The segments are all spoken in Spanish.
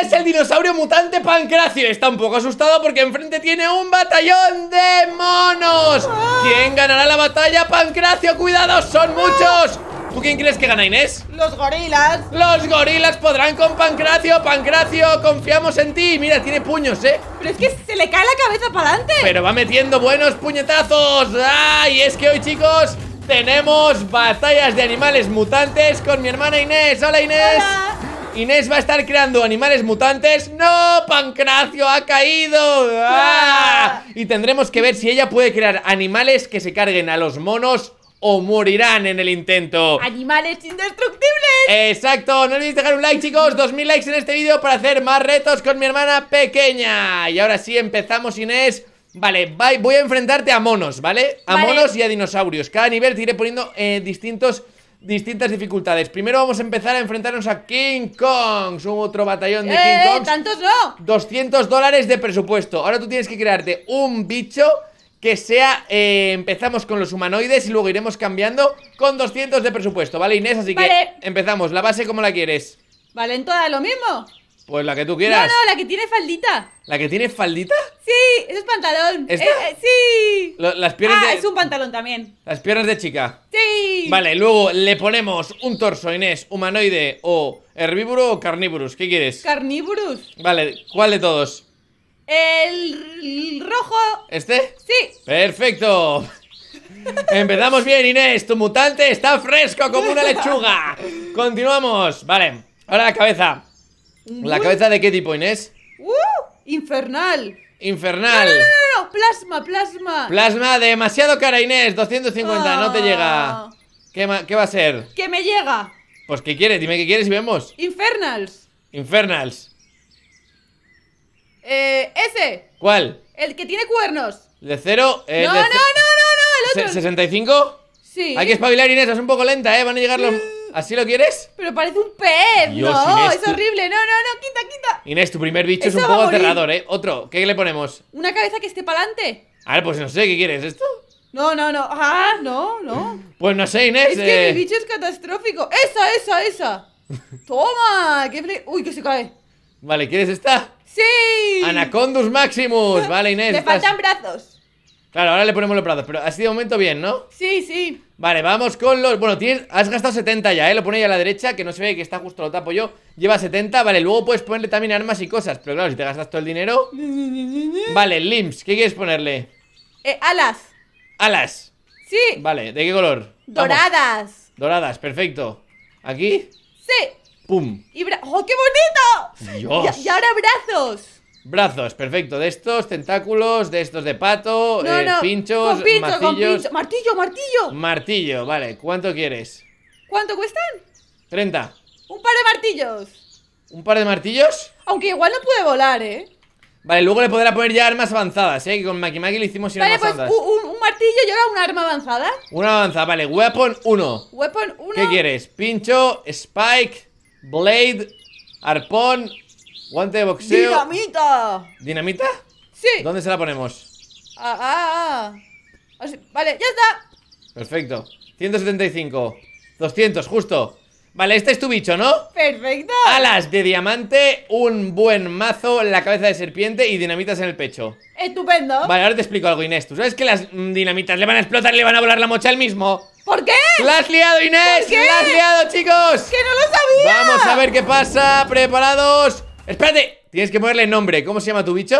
es el dinosaurio mutante Pancracio Está un poco asustado porque enfrente tiene un batallón de monos ¿Quién ganará la batalla? Pancracio, cuidado, son muchos ¿Tú quién crees que gana Inés? Los gorilas Los gorilas podrán con Pancracio Pancracio, confiamos en ti Mira, tiene puños, ¿eh? Pero es que se le cae la cabeza para adelante Pero va metiendo buenos puñetazos ¡Ay! es que hoy, chicos, tenemos batallas de animales mutantes con mi hermana Inés ¡Hola, Inés! Inés va a estar creando animales mutantes. ¡No! ¡Pancracio ha caído! ¡Ah! Ah. Y tendremos que ver si ella puede crear animales que se carguen a los monos o morirán en el intento. ¡Animales indestructibles! Exacto, no olvidéis dejar un like chicos, 2000 likes en este vídeo para hacer más retos con mi hermana pequeña. Y ahora sí, empezamos Inés. Vale, voy a enfrentarte a monos, ¿vale? A monos y a dinosaurios. Cada nivel te iré poniendo eh, distintos distintas dificultades. Primero vamos a empezar a enfrentarnos a King Kong un otro batallón de King eh, eh, Kongs. ¡Tantos no! 200 dólares de presupuesto. Ahora tú tienes que crearte un bicho que sea, eh, empezamos con los humanoides y luego iremos cambiando con 200 de presupuesto, ¿vale Inés? Así que empezamos, la base como la quieres. Vale, ¿en toda lo mismo? Pues la que tú quieras. No, no, la que tiene faldita. ¿La que tiene faldita? Sí, eso es pantalón. sí. las piernas ah, es un pantalón también. Las piernas de chica. Sí. Vale, luego le ponemos un torso, Inés, humanoide o herbívoro o carnívoros. ¿Qué quieres? Carnívoros. Vale, ¿cuál de todos? El rojo. ¿Este? Sí. Perfecto. Empezamos bien, Inés. Tu mutante está fresco como una lechuga. Continuamos. Vale, ahora la cabeza. ¿La cabeza de qué tipo, Inés? Uh, infernal. Infernal. No, no, no, plasma, plasma. Plasma, demasiado cara, Inés. 250, no te llega. Ah. ¿Qué, va a ser? Que me llega. Pues ¿qué quieres? Dime qué quieres y vemos. Infernals. Infernals. Eh, ese. ¿Cuál? El que tiene cuernos. De cero. no, no, no, no, no, el otro. ¿65? Sí. Hay que espabilar, Inés, es un poco lenta, ¿eh? Van a llegar los. Mm. ¿Así lo quieres? Pero parece un pez. no, es horrible. No, no, no, quita, quita. Inés, tu primer bicho es un poco aterrador, ¿eh? Otro, ¿qué le ponemos? Una cabeza que esté pa'lante. A ver, pues no sé, ¿qué quieres? ¿Esto? No, no, no. Ah, no, no. Pues no sé, Inés. Es que mi eh. bicho es catastrófico. Esa, esa, esa. Toma. Qué fle... Uy, que se cae. Vale, ¿quieres esta? Sí. Anacondus Maximus. Vale, Inés. te faltan brazos. Claro, ahora le ponemos los brazos, pero sido un momento bien, ¿no? Sí, sí. Vale, vamos con los... Bueno, tienes... has gastado 70 ya, ¿eh? Lo pone ahí a la derecha, que no se ve que está justo, lo tapo yo. Lleva 70, vale, luego puedes ponerle también armas y cosas, pero claro, si te gastas todo el dinero... Vale, Limps, ¿qué quieres ponerle? Eh, alas alas. Sí. Vale, ¿de qué color? Doradas. Doradas, perfecto. ¿Aquí? Sí. ¡Pum! Y ¡Oh, qué bonito! Dios. Y, ahora brazos. Brazos, perfecto. De estos, tentáculos, de estos de pato, eh, pinchos, martillos. Martillo, martillo. Martillo, vale. ¿Cuánto quieres? ¿Cuánto cuestan? 30. Un par de martillos. ¿Un par de martillos? Aunque igual no puede volar, ¿eh? Vale, luego le podrá poner ya armas avanzadas, ¿eh? Que con Maki Maki lo hicimos sin vale, armas pues, un, un, martillo y ahora una arma avanzada. Una avanzada, vale. Weapon 1. Weapon 1. ¿Qué quieres? Pincho, spike, blade, arpón, guante de boxeo. ¡Dinamita! ¿Dinamita? Sí. ¿Dónde se la ponemos? Ah, ah, ah. vale, ya está. Perfecto. 175. 200, justo. Vale, este es tu bicho, ¿no? Perfecto. Alas de diamante, un buen mazo, la cabeza de serpiente y dinamitas en el pecho. Estupendo. Vale, ahora te explico algo, Inés. ¿Tú sabes que las mm, dinamitas le van a explotar y le van a volar la mocha al mismo? ¿Por qué? ¡La has liado, Inés! has liado, chicos! ¡Que no lo sabía! Vamos a ver qué pasa. ¿Preparados? ¡Espérate! Tienes que ponerle nombre. ¿Cómo se llama tu bicho?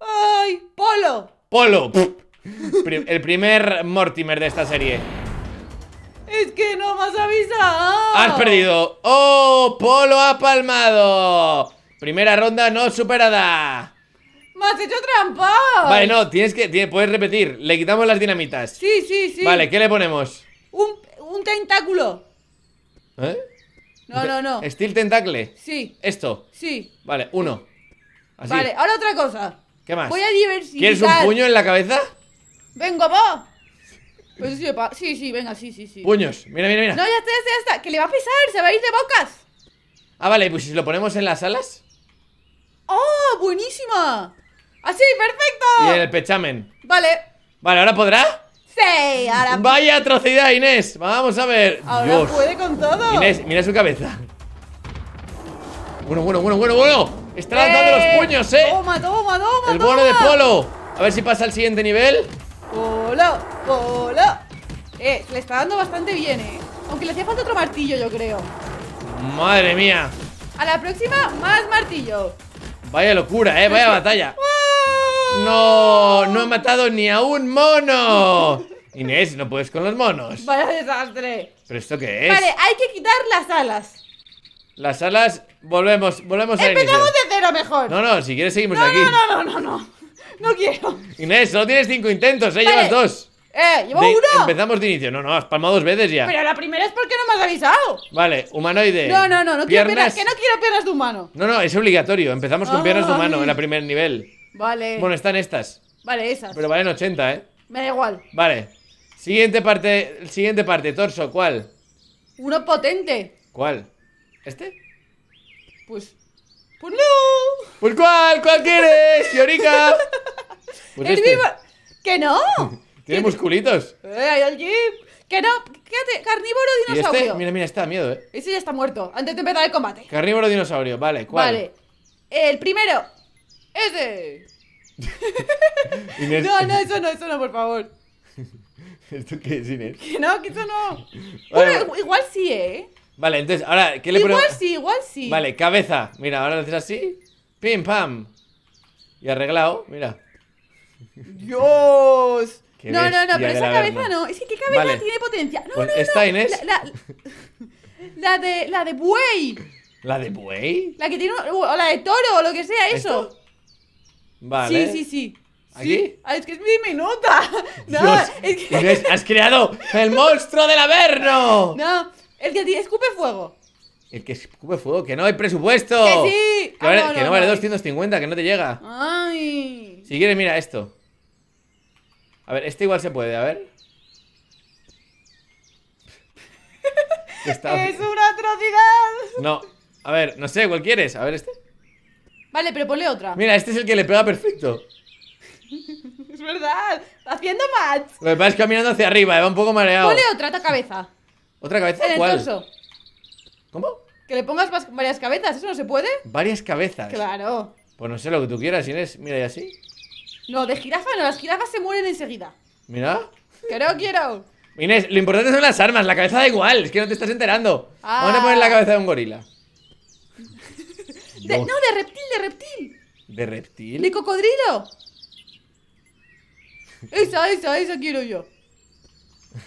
¡Ay! Polo. Polo. el primer Mortimer de esta serie. Es que no me has avisado. Has perdido. ¡Oh! Polo ha palmado. Primera ronda no superada. ¡Me has hecho trampa! Vale, no, tienes que. puedes repetir. Le quitamos las dinamitas. Sí, sí, sí. Vale, ¿qué le ponemos? Un, tentáculo. ¿Eh? No, no, no. ¿Steel tentacle? Sí. ¿Esto? Sí. Vale, uno. Vale, ahora otra cosa. ¿Qué más? Voy a diversificar. ¿Quieres un puño en la cabeza? Vengo, vos. Pues sí, sí, venga, sí, sí, sí. Puños, mira, mira, mira. No, ya está, ya está, Que le va a pesar, se va a ir de bocas. Ah, vale, pues si lo ponemos en las alas. ¡Oh, buenísima! ¡Así, perfecto! Y en el pechamen. Vale. Vale, ¿ahora podrá? Sí, ahora. Vaya atrocidad, Inés. Vamos a ver. Ahora puede con todo. Inés, mira su cabeza. Bueno, bueno, bueno, bueno, bueno. Está dando los eh, puños, eh. Toma, toma, toma. El bono de polo. A ver si pasa al siguiente nivel. ¡Hola! ¡Hola! Eh, le está dando bastante bien, eh. Aunque le hacía falta otro martillo, yo creo. Madre mía. A la próxima, más martillo. Vaya locura, eh, vaya batalla. No, no he matado ni a un mono. Inés, no puedes con los monos. Vaya desastre. ¿Pero esto qué es? Vale, hay que quitar las alas. Las alas, volvemos, volvemos a Empezamos de cero mejor. No, no, si quieres seguimos aquí. No, no, no, no, no. No quiero. Inés, solo tienes cinco intentos, eh. Llevas dos. Eh, llevo uno. Empezamos de inicio. No, no, has palmado dos veces ya. Pero la primera es porque no me has avisado. Vale, humanoide. No, no, no, no quiero piernas. Que no quiero piernas de humano. No, no, es obligatorio. Empezamos con piernas de humano en el primer nivel. Vale. Bueno, están estas. Vale, esas. Pero valen 80, eh. Me da igual. Vale. Siguiente parte, siguiente parte, torso, ¿cuál? Uno potente. ¿Cuál? ¿Este? Pues pues no. ¿Por pues cuál? ¿Cuál quieres, señorica? Pues este. ¡Que no! Tiene musculitos. ¡Eh, hay alguien! ¡Que no! Quédate, carnívoro este, dinosaurio. este? Mira, mira, está miedo, eh. Ese ya está muerto, antes de empezar el combate. Carnívoro dinosaurio, vale, ¿cuál? Vale. El primero. Ese. Inés. No, no, eso no, eso no, por favor. ¿Esto qué es, Inés? Que no, que eso no. Bueno, igual sí, eh. Vale, entonces, ahora, ¿qué le Igual sí, igual sí. Vale, cabeza. Mira, ahora lo haces así. Pim, pam. Y arreglado, mira. ¡Dios! No, no, no, pero esa cabeza no. Es que qué cabeza tiene potencia. No, no, pues no. Esta Inés. La, de. La de buey. ¿La de buey? La que tiene. O la de toro, o lo que sea, eso. ¿Esto? Vale. Sí, sí, sí. ¿Aquí? Ah, es que es mi nota. No, es que... has creado el monstruo del Averno. No, el que escupe fuego. El que escupe fuego, que no hay presupuesto. Que sí. Que, ah, no, vale 250, que no te llega. Ay. Si quieres, mira esto. A ver, este igual se puede, a ver. Es una atrocidad. No. A ver, no sé, ¿cuál quieres? A ver este. Vale, pero ponle otra. Mira, este es el que le pega perfecto. es verdad. Haciendo match. Lo que pasa caminando hacia arriba, eh, va un poco mareado. Ponle otra a cabeza. ¿Otra cabeza? ¿Cómo? Que le pongas varias cabezas, ¿eso no se puede? Varias cabezas. Claro. Pues no sé lo que tú quieras, Inés. Mira, y así. No, de jirafa no, las jirafas se mueren enseguida. Mira. Que no quiero. Inés, lo importante son las armas, la cabeza da igual, es que no te estás enterando. Vamos a poner la ah. cabeza de un gorila. no, de reptil, de reptil. ¿De reptil? ¿De cocodrilo? Esa, esa, esa quiero yo.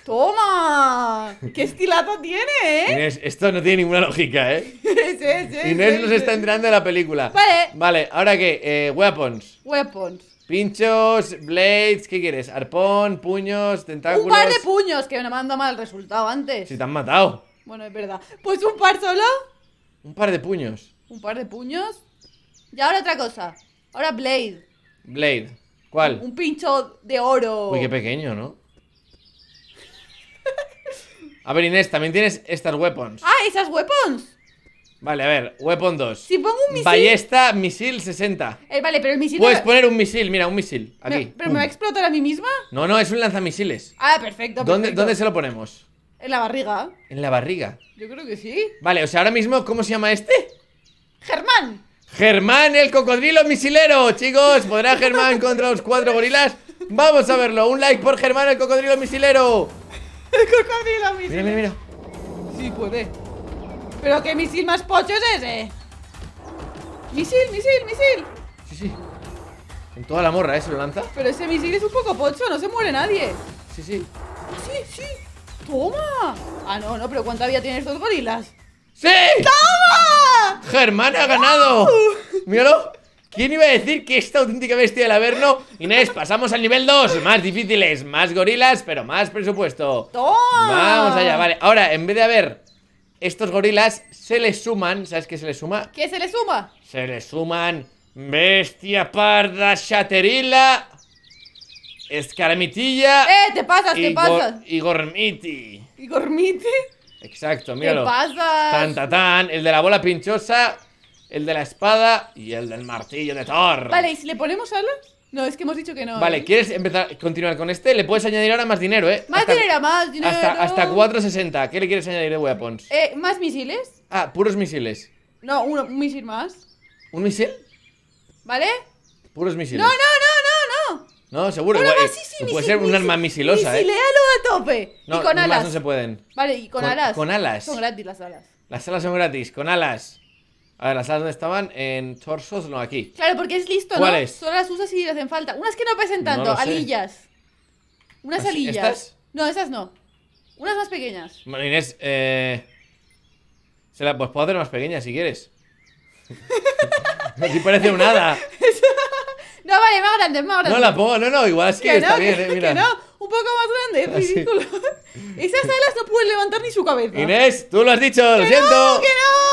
¡Toma! ¡Qué estilato tiene, eh! Inés, esto no tiene ninguna lógica, ¿eh? sí, sí, Inés nos está entrando en la película. Vale. Vale, ¿ahora qué? Eh, weapons. Weapons. Pinchos, blades, ¿qué quieres? Arpón, puños, tentáculos. Un par de puños, que me manda mal el resultado antes. Si te han matado. Bueno, es verdad. Pues un par solo. Un par de puños. Un par de puños. Y ahora otra cosa. Ahora blade. Blade. ¿Cuál? Un pincho de oro. Uy, qué pequeño, ¿no? A ver, Inés, también tienes estas weapons. Ah, esas weapons. Vale, a ver, weapon 2 Si pongo un misil Ballesta, misil 60 eh, Vale, pero el misil Puedes poner un misil, mira, un misil ¿Pero me va a explotar a mí misma? No, no, es un lanzamisiles Ah, perfecto, perfecto. ¿Dónde, ¿Dónde, se lo ponemos? En la barriga ¿En la barriga? Yo creo que sí Vale, o sea, ahora mismo, ¿cómo se llama este? Germán Germán, el cocodrilo misilero Chicos, ¿podrá Germán contra los cuatro gorilas? Vamos a verlo, un like por Germán, el cocodrilo misilero Mira, mira, mira. Sí puede. Pero qué misil más pocho es ese. Misil, misil, misil. Sí, sí. En toda la morra, ¿eh? Se lo lanza. Pero ese misil es un poco pocho, no se muere nadie. Sí, sí. sí, sí. ¡Toma! Ah, no, no, pero ¿cuánta vida tienes estos gorilas? ¡Sí! ¡Toma! Germán ha ganado. ¡Míralo! ¿Quién iba a decir que esta auténtica bestia del Averno? Inés, pasamos al nivel 2. Más difíciles, más gorilas, pero más presupuesto. Vamos allá, vale. Ahora, en vez de haber estos gorilas, se les suman. ¿Sabes qué se les suma? ¿Qué se les suma? Se les suman bestia parda, chaterila, escaramitilla. ¡Eh, te pasas, te pasas! Y gormiti. ¿Y gormiti? Exacto, míralo. ¿Qué pasa? Tan, El de la bola pinchosa el de la espada y el del martillo de Thor. Vale, ¿y si le ponemos algo? No, es que hemos dicho que no. Vale, ¿eh? ¿quieres empezar continuar con este? Le puedes añadir ahora más dinero, ¿eh? Más dinero, más dinero. Hasta, hasta 460. ¿Qué le quieres añadir de weapons? Eh, más misiles. Ah, puros misiles. No, un, misil más. ¿Un misil? ¿Vale? Puros misiles. No, no, no, no, no. No, seguro. Bueno, eh, puede ser un arma misilosa, misil, ¿eh? a tope. y con alas. Más no se pueden. Vale, y con alas. Con alas. Son gratis las alas. Las alas son gratis, con alas. A ver, las alas donde estaban en torsos, no aquí. Claro, porque es listo, ¿no? ¿Cuáles? Solo las usas si hacen falta. Unas que no pesen tanto, alillas. Unas alillas. No, esas no. Unas más pequeñas. Bueno, Inés, eh. pues, puedo hacer más pequeñas si quieres. no te parece un no, vale, más grande, más grande. No la pongo, no, no, igual es que está bien, que, eh, Que no, un poco más grande, es ah, ridículo. Esas alas no pueden levantar ni su cabeza. Inés, tú lo has dicho, lo siento. que no.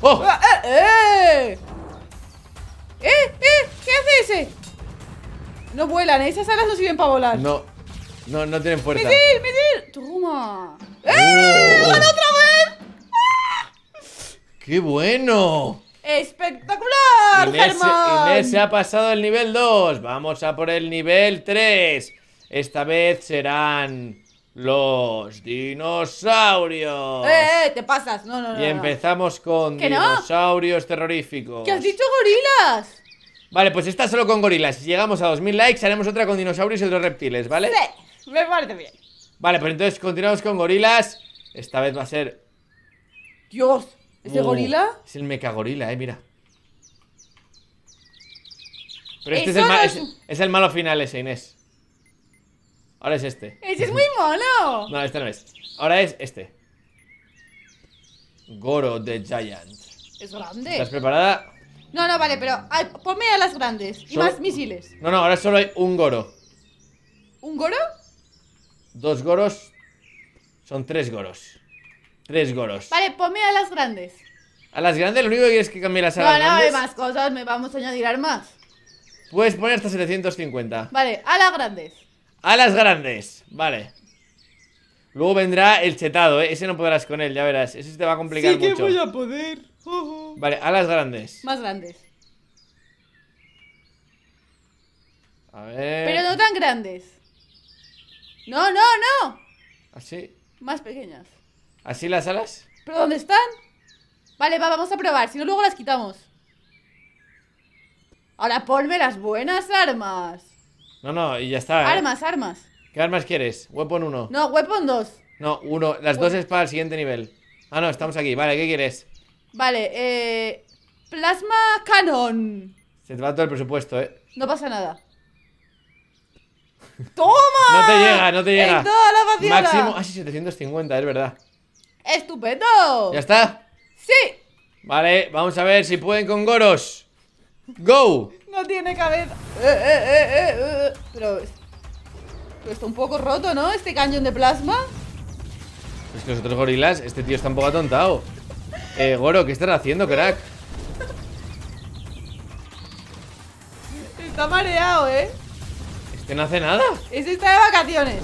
¡Oh! Ah, ah, eh, eh. eh, ¿Qué hace ese? No vuelan, esas alas no sirven para volar. No, no, no tienen fuerza. ¡Misil, misil! ¡Toma! Uh. ¡Eh! oh. otra vez! ¡Ah! ¡Qué bueno! ¡Espectacular, Inés, Germán! Inés se ha pasado el nivel 2. Vamos a por el nivel 3. Esta vez serán los dinosaurios. ¡Eh, eh! Te pasas. No, no, no. Y empezamos con dinosaurios terroríficos. ¿Qué has dicho gorilas! Vale, pues esta solo con gorilas. Si llegamos a 2000 likes, haremos otra con dinosaurios y otros reptiles, ¿vale? Sí, me parece bien. Vale, pues entonces continuamos con gorilas. Esta vez va a ser. Dios, ¿ese gorila? Es el mecagorila, eh, mira. Pero este es el, es el malo final ese, Inés. Ahora es este. ¡Ese es muy mono! No, este no es. Ahora es este. Goro de Giant. Es grande. ¿Estás preparada? No, no, vale, pero ponme a las grandes y más misiles. No, no, ahora solo hay un Goro. ¿Un goro? Dos Goros. Son tres Goros. Tres Goros. Vale, ponme a las grandes. A las grandes lo único que quieres es que cambie las No, no, hay más cosas, me vamos a añadir armas. Puedes poner hasta 750. Vale, a las grandes. Alas grandes, vale Luego vendrá el chetado, ¿eh? Ese no podrás con él, ya verás Ese te va a complicar mucho Sí que voy a poder Vale, alas grandes Más grandes A ver... Pero no tan grandes No, no, no Así Más pequeñas ¿Así las alas? ¿Pero dónde están? Vale, va, vamos a probar Si no, luego las quitamos Ahora ponme las buenas armas no, no, y ya está. ¿eh? Armas, armas. ¿Qué armas quieres? Weapon 1. No, Weapon 2. No, 1. Las dos es para el siguiente nivel. Ah, no, estamos aquí. Vale, ¿qué quieres? Vale, eh. Plasma Canon. Se te va todo el presupuesto, eh. No pasa nada. ¡Toma! No te llega, no te llega. la Máximo. Ah, sí, 750, es verdad. ¡Estupendo! ¿Ya está? ¡Sí! Vale, vamos a ver si pueden con Goros. ¡Go! No tiene cabeza. Eh, eh, eh, pero, está un poco roto, ¿no? Este cañón de plasma. Es que nosotros, gorilas, este tío está un poco atontado. Eh, Goro, ¿qué estás haciendo, crack? Está mareado, ¿eh? Este no hace nada. Este está de vacaciones.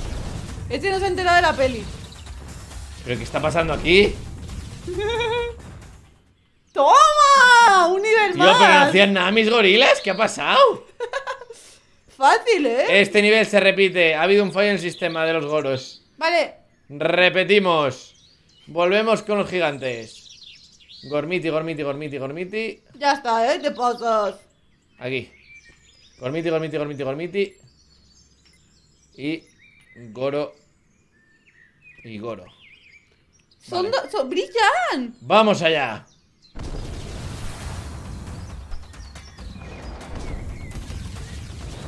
Este no se ha enterado de la peli. ¿Pero qué está pasando aquí? ¡Toma! ¡Un nivel más! pero no hacían nada mis gorilas. ¿Qué ha pasado? Fácil, ¿eh? Este nivel se repite. Ha habido un fallo en el sistema de los goros. Vale. Repetimos. Volvemos con los gigantes. Gormiti, Gormiti, Gormiti, Gormiti. Ya está, ¿eh? Te pasas. Aquí. Gormiti, Gormiti, Gormiti, Gormiti. Y Goro. Y Goro. Son, dos, brillan. Vamos allá.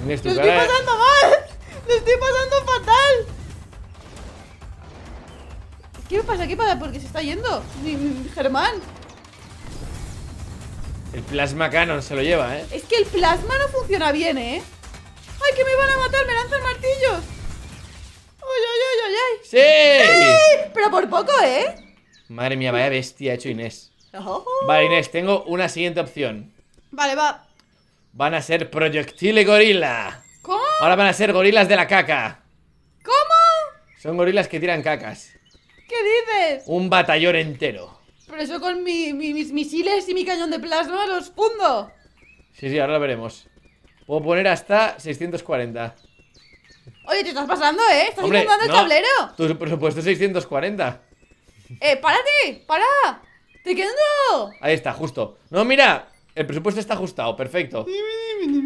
¡Lo estoy pasando mal! ¡Lo estoy pasando fatal! ¿Qué pasa? ¿Qué pasa? qué se está yendo Germán El plasma canon se lo lleva, ¿eh? Es que el plasma no funciona bien, ¿eh? ¡Ay, que me van a matar! ¡Me lanzan martillos! ¡Ay, ay, ay, ay, ay! sí ¡Sí! Pero por poco, ¿eh? Madre mía, vaya bestia ha hecho Inés Vale, Inés, tengo una siguiente opción Vale, va Van a ser proyectiles gorila. ¿Cómo? Ahora van a ser gorilas de la caca. ¿Cómo? Son gorilas que tiran cacas. ¿Qué dices? Un batallón entero. Pero eso con mis misiles y mi cañón de plasma los fundo. Sí, sí, ahora lo veremos. Puedo poner hasta 640. Oye, te estás pasando, ¿eh? Estás el tablero. Tu presupuesto 640. Eh, párate, para. Te quedo. Ahí está, justo. No, mira, el presupuesto está ajustado, perfecto.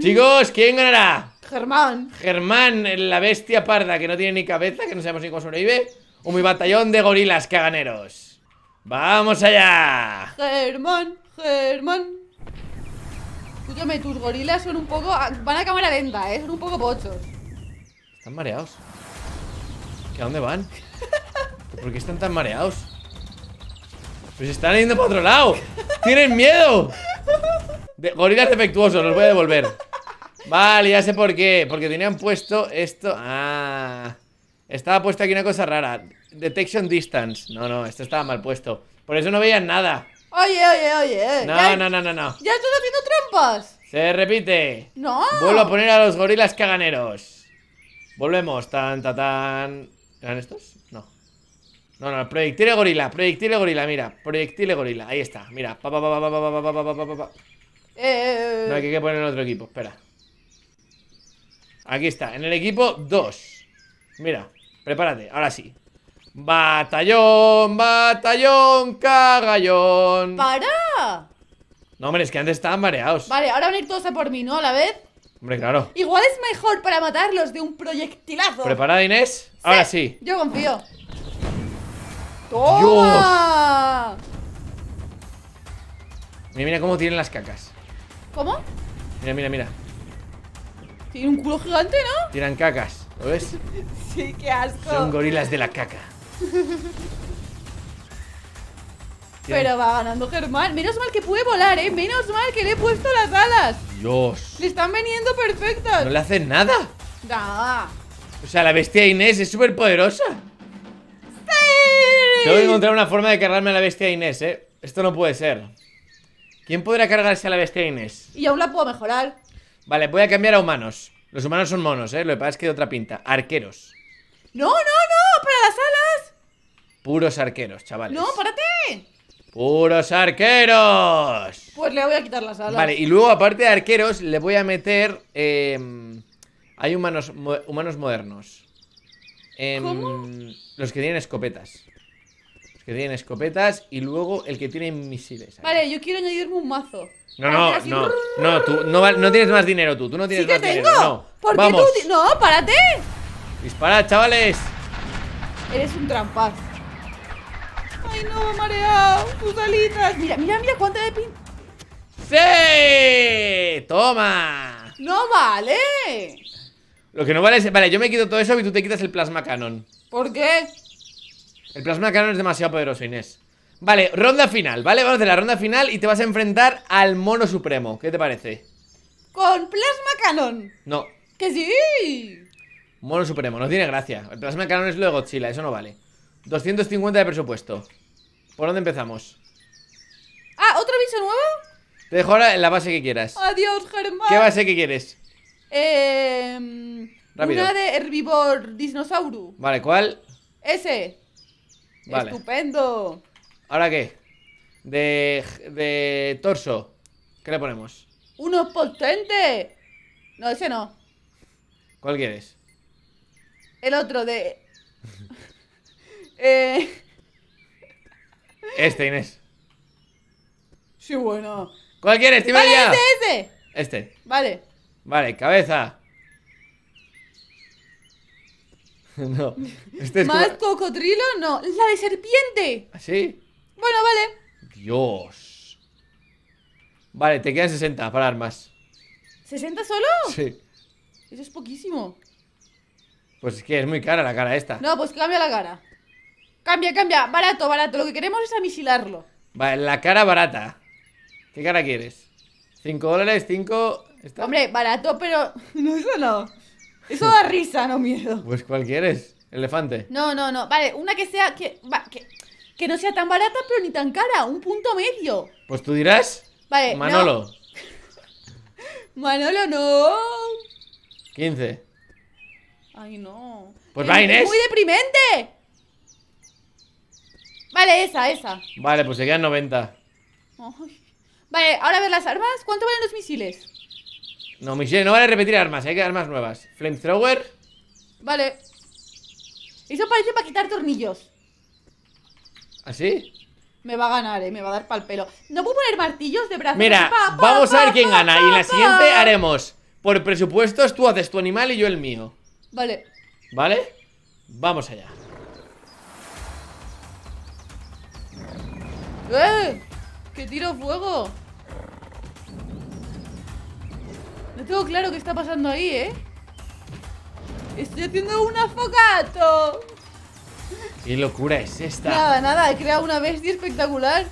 Chicos, ¿quién ganará? Germán. Germán, la bestia parda que no tiene ni cabeza, que no sabemos ni cómo sobrevive. O mi batallón de gorilas caganeros. ¡Vamos allá! Germán, Germán. Escúchame, tus gorilas son un poco. Ah, van a cámara lenta, ¿eh? Son un poco pochos. Están mareados. ¿A dónde van? ¿Por qué están tan mareados? Pues están yendo para otro lado. ¡Tienen miedo! gorilas defectuosos, los voy a devolver. Vale, ya sé por qué. Porque tenían puesto esto. Ah. Estaba puesto aquí una cosa rara. Detection distance. No, no, esto estaba mal puesto. Por eso no veían nada. Oye, oye, oye. Eh. No, no, no, no, no. Ya estoy haciendo trampas. Se repite. No. Vuelvo a poner a los gorilas caganeros. Volvemos. Tan, tan, tan. ¿Eran estos? No. No, no, proyectil gorila, proyectil gorila, mira. Proyectil gorila, ahí está, mira. Pa, pa, eh, No, hay que poner en otro equipo, espera. Aquí está, en el equipo 2. Mira, prepárate, ahora sí. Batallón, batallón, cagallón. ¡Para! No, hombre, es que antes estaban mareados. Vale, ahora van a ir todos a por mí, ¿no? A la vez. Hombre, claro. Igual es mejor para matarlos de un proyectilazo. ¿Preparada, Inés? Ahora sí. Yo confío. ¡Toma! Mira, mira cómo tienen las cacas. ¿Cómo? Mira, mira, mira. Tiene un culo gigante, ¿no? Tiran cacas, ¿lo ves? sí, qué asco. Son gorilas de la caca. Pero va ganando Germán. Menos mal que puede volar, ¿eh? Menos mal que le he puesto las alas. Dios. Le están veniendo perfectas. No le hacen nada. Nada. O sea, la bestia Inés es súper poderosa. ¡Sí! Tengo que encontrar una forma de cargarme a la bestia de Inés, ¿eh? Esto no puede ser. ¿Quién podrá cargarse a la bestia de Inés? Y aún la puedo mejorar. Vale, voy a cambiar a humanos. Los humanos son monos, ¿eh? Lo que pasa es que de otra pinta. Arqueros. No, no, no, para las alas. Puros arqueros, chavales. No, párate. Puros arqueros. Pues le voy a quitar las alas. Vale, y luego aparte de arqueros, le voy a meter... Em, hay humanos, humanos modernos. Em, los que tienen escopetas que tienen escopetas y luego el que tiene misiles. Vale, yo quiero añadirme un mazo. No, no, no, no, tú no, no, tienes más dinero tú, tú no tienes ¿Sí más que tengo? dinero. ¿Por qué tú? No, párate. Dispara, chavales. Eres un trampaz. Ay, no, mareado. Tus alitas. Mira, mira, mira cuánta de pin. ¡Sí! ¡Toma! ¡No vale! Lo que no vale es. Vale, yo me quito todo eso y tú te quitas el plasma canon. ¿Por qué? El plasma canon es demasiado poderoso, Inés Vale, ronda final, ¿vale? Vamos a hacer la ronda final y te vas a enfrentar al mono supremo ¿Qué te parece? ¿Con plasma canon? No ¡Que sí! Mono supremo, no tiene gracia El plasma canon es luego de Godzilla, eso no vale 250 de presupuesto ¿Por dónde empezamos? Ah, otro aviso nuevo? Te dejo ahora en la base que quieras Adiós, Germán ¿Qué base que quieres? Eh... Rápido. Una de herbivor dinosaurio Vale, ¿cuál? Ese ¡Estupendo! ¿Ahora qué? De, torso. ¿Qué le ponemos? ¡Uno potente! No, ese no. ¿Cuál quieres? El otro de... Eh. Este, Inés. Sí, bueno. ¿Cuál quieres? Este, este. Este. Vale. Vale, cabeza. no. Este ¿Más cocodrilo? No. ¡La de serpiente! ¿Ah, ¿Sí? Bueno, vale. Dios. Vale, te quedan 60 para armas. ¿60 solo? Sí. Eso es poquísimo. Pues es que es muy cara la cara esta. No, pues cambia la cara. Cambia, cambia. Barato, barato. Lo que queremos es amisilarlo. Vale, la cara barata. ¿Qué cara quieres? ¿5 dólares? ¿5? Hombre, barato, pero no es nada. Eso da risa, no miedo. Pues cualquiera quieres, elefante. No, no, no. Vale, una que sea que, va, que, no sea tan barata pero ni tan cara, un punto medio. Pues tú dirás. Vale. Manolo. Manolo no. 15. Ay, no. Pues muy deprimente. Vale, esa, esa. Vale, pues se quedan 90. Vale, ahora a ver las armas. ¿Cuánto valen los misiles? No, Michelle, no vale repetir armas, hay que armas nuevas. Flamethrower. Vale. Eso parece para quitar tornillos. ¿Así? ¿Ah, me va a ganar, eh, me va a dar pal pelo. No puedo poner martillos de brazo. Mira, vamos a ver quién gana. y la siguiente haremos por presupuestos, tú haces tu animal y yo el mío. Vale. ¿Vale? Vamos allá. ¡Eh! ¡Que tiro fuego! tengo claro que está pasando ahí, ¿eh? Estoy haciendo un afogato. ¿Qué locura es esta? Nada, nada, he creado una bestia espectacular.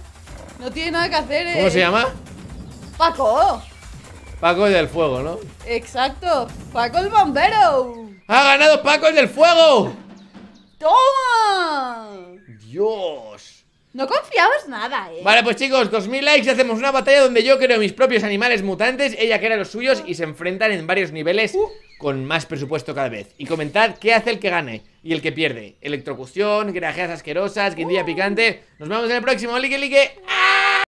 No tiene nada que hacer, ¿eh? ¿Cómo se llama? Paco. Paco el del fuego, ¿no? Exacto, Paco el bombero. ¡Ha ganado Paco el del fuego! ¡Toma! Dios. No confiamos nada, eh. Vale, pues chicos, 2000 likes y hacemos una batalla donde yo creo mis propios animales mutantes, ella crea los suyos y se enfrentan en varios niveles uh. con más presupuesto cada vez. Y comentad qué hace el que gane y el que pierde. Electrocución, grajeas asquerosas, guindilla picante. Nos vemos en el próximo. Like, like.